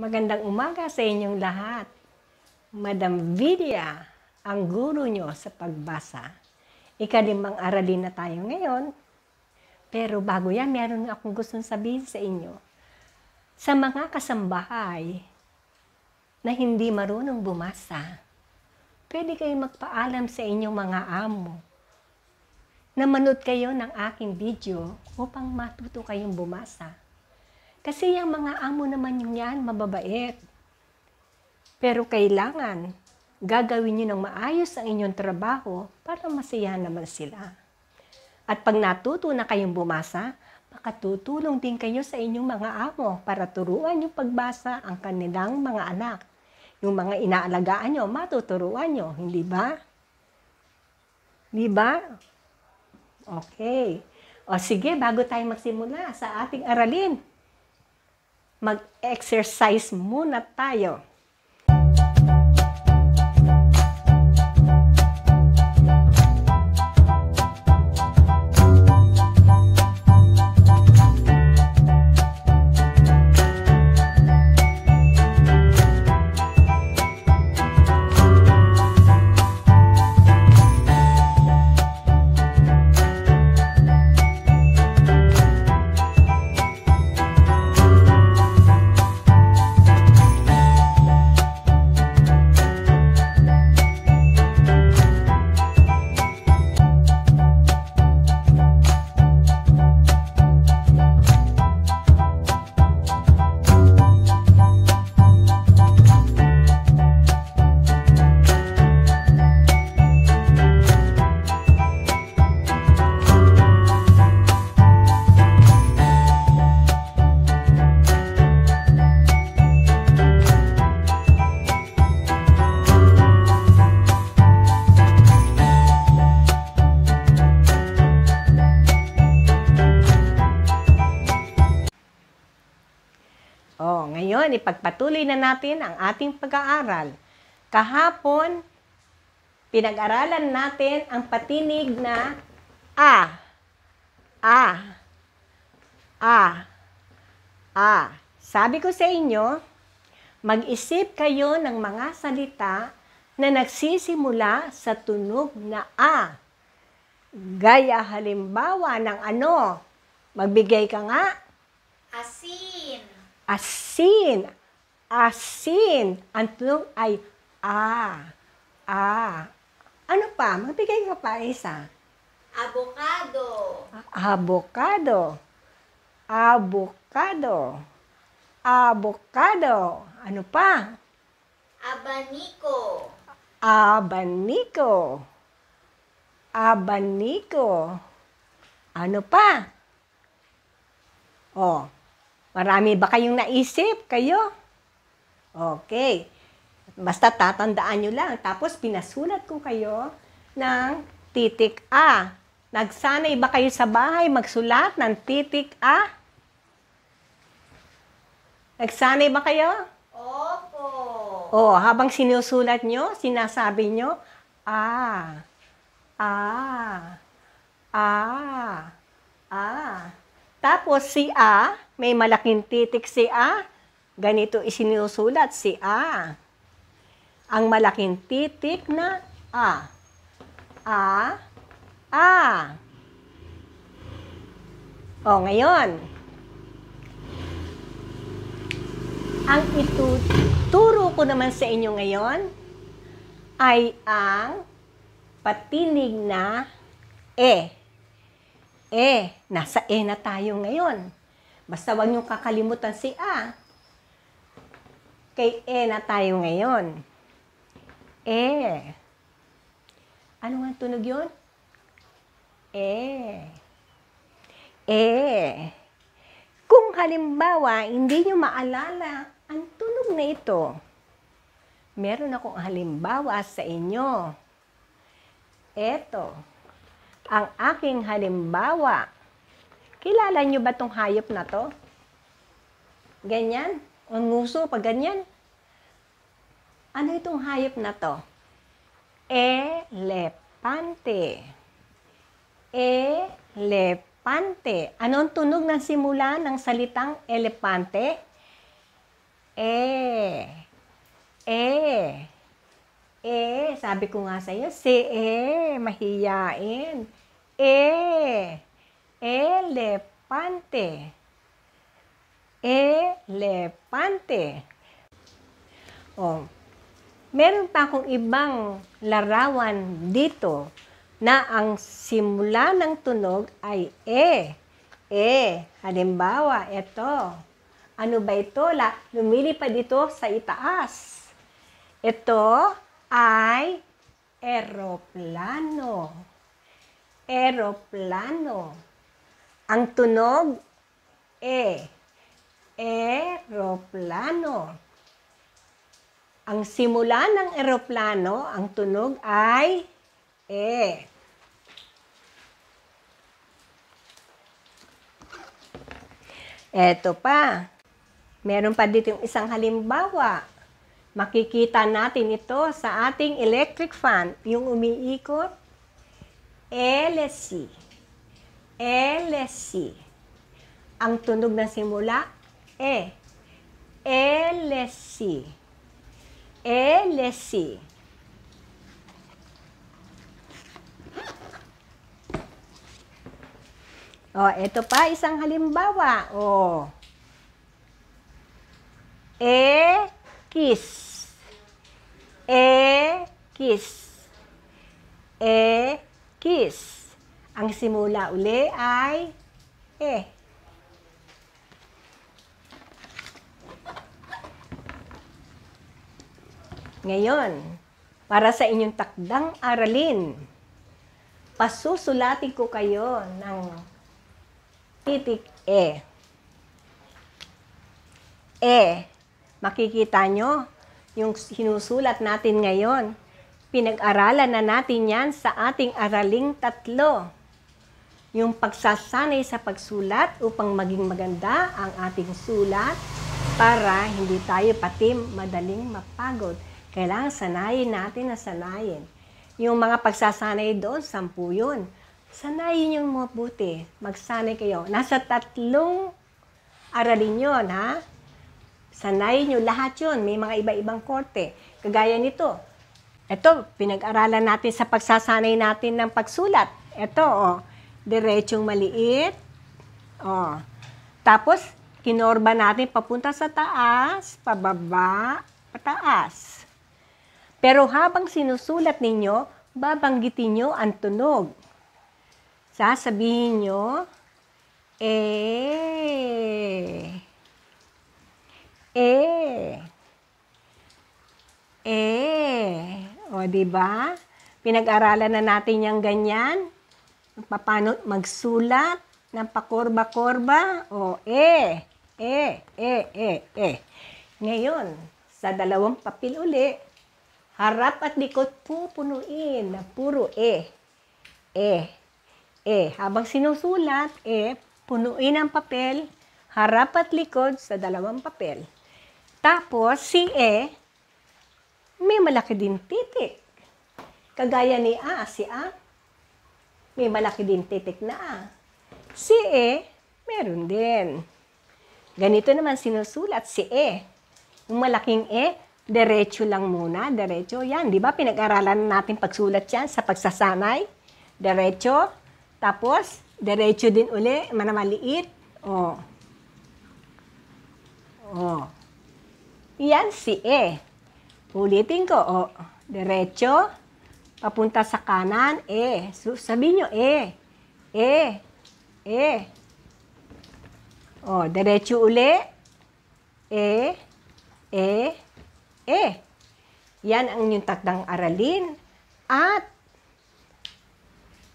Magandang umaga sa inyong lahat. Madam Vidya, ang guro nyo sa pagbasa. Ikalimang aralin na tayo ngayon. Pero bago yan, meron akong gustong sabihin sa inyo. Sa mga kasambahay na hindi marunong bumasa, pwede kayong magpaalam sa inyong mga amo na manood kayo ng aking video upang matuto kayong bumasa kasi yung mga amo naman niyan, mababait. Pero kailangan, gagawin nyo ng maayos ang inyong trabaho para masaya naman sila. At pag natuto na kayong bumasa, makatutulong din kayo sa inyong mga amo para turuan yung pagbasa ang kanilang mga anak. Yung mga inaalagaan nyo, matuturuan nyo, hindi ba? Di ba? Okay. O sige, bago tayo magsimula sa ating aralin, mag-exercise muna tayo. Oh, ngayon ipagpatuloy na natin ang ating pag-aaral. Kahapon pinag-aralan natin ang patinig na a a a a. Sabi ko sa inyo, mag-isip kayo ng mga salita na nagsisimula sa tunog na a. Gaya halimbawa ng ano? Magbigay ka nga. Asin. Asin. Asin. Ang tulong ay a. A. Ano pa? Magbigay ka pa isa. Avocado. Avocado. Avocado. Avocado. Ano pa? Abanico. Abanico. Abanico. Ano pa? Oh, Marami ba kayong naisip? Kayo? Okay. Basta tatandaan nyo lang. Tapos pinasulat ko kayo ng titik A. Nagsanay ba kayo sa bahay magsulat ng titik A? Nagsanay ba kayo? Opo. Oh, habang sinusulat nyo, sinasabi nyo, A, A, A, A. Tapos si A, may malaking titik si A. Ganito isinusulat si A. Ang malaking titik na A. A. A. O, ngayon. Ang ituturo ko naman sa inyo ngayon ay ang patinig na E. E. Nasa E na tayo ngayon. Basta wag niyong kakalimutan si A. Kay E na tayo ngayon. E. Ano nga tunog yun? E. E. Kung halimbawa, hindi niyo maalala ang tunog na ito, meron akong halimbawa sa inyo. Eto ang aking halimbawa. Kilala nyo ba tong hayop na to? Ganyan? Ang nguso pag ganyan? Ano itong hayop na to? Elepante. Elepante. Ano ang tunog ng simula ng salitang elepante? E. E. E. Sabi ko nga sa'yo, si E, mahiyain. E, elepante. Elepante. O, oh, meron pa akong ibang larawan dito na ang simula ng tunog ay E. E, halimbawa, ito. Ano ba ito? La, lumilipad ito sa itaas. Ito, ay eroplano. Eroplano. Ang tunog, E. Eroplano. Ang simula ng eroplano, ang tunog ay E. Eto pa. Meron pa dito yung isang halimbawa. Makikita natin ito sa ating electric fan, yung umiikot. LSC. LSC. Ang tunog na simula, E. LSC. LSC. O, ito pa isang halimbawa. O. E. Kiss. E, kiss. E, kiss. Ang simula uli ay E. Ngayon, para sa inyong takdang aralin, pasusulatin ko kayo ng titik E. E. Makikita nyo, yung sinusulat natin ngayon, pinag-aralan na natin yan sa ating araling tatlo. Yung pagsasanay sa pagsulat upang maging maganda ang ating sulat para hindi tayo pati madaling mapagod. Kailangan sanayin natin na sanayin. Yung mga pagsasanay doon, sampu yun. Sanayin yung mabuti. Magsanay kayo. Nasa tatlong aralin yun, ha? Sanayin nyo lahat yun. May mga iba-ibang korte. Kagaya nito. Ito, pinag-aralan natin sa pagsasanay natin ng pagsulat. Ito, o. Oh, diretsyong maliit. O. Oh. Tapos, kinorba natin papunta sa taas, pababa, pataas. Pero habang sinusulat ninyo, babanggitin nyo ang tunog. Sasabihin nyo, eh, O, di ba? Pinag-aralan na natin yung ganyan. Paano magsulat ng pakurba-kurba. O, E, E, E, E, E. Ngayon, sa dalawang papel uli, harap at likod pupunuin na puro E. E, E. Habang sinusulat, E, punuin ang papel, harap at likod sa dalawang papel. Tapos, si E, may malaki din titik. Kagaya ni A, si A, may malaki din titik na A. Si E, meron din. Ganito naman sinusulat si E. Yung malaking E, derecho lang muna, derecho. Yan, di ba? Pinag-aralan natin pagsulat yan sa pagsasanay. Derecho. Tapos, derecho din uli, manamaliit. O. Oh. O. Oh. Yan si E. Ulitin ko, o. Oh, diretso, papunta sa kanan, E. So, sabihin nyo, E. E. E. O, oh, diretso uli. E. E. E. Yan ang inyong takdang aralin. At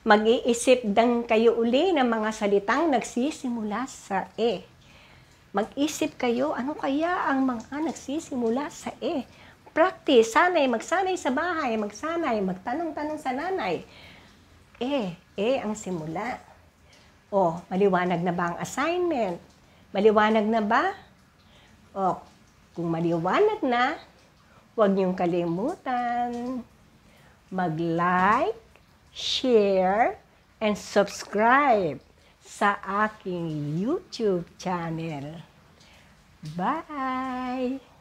mag-iisip dang kayo uli ng mga salitang nagsisimula sa E. Mag-isip kayo, ano kaya ang mga nagsisimula sa E? Practice, sanay, magsanay sa bahay, magsanay, magtanong-tanong sa nanay. Eh, eh, ang simula. O, maliwanag na ba ang assignment? Maliwanag na ba? O, kung maliwanag na, huwag niyong kalimutan mag-like, share, and subscribe sa aking YouTube channel. Bye!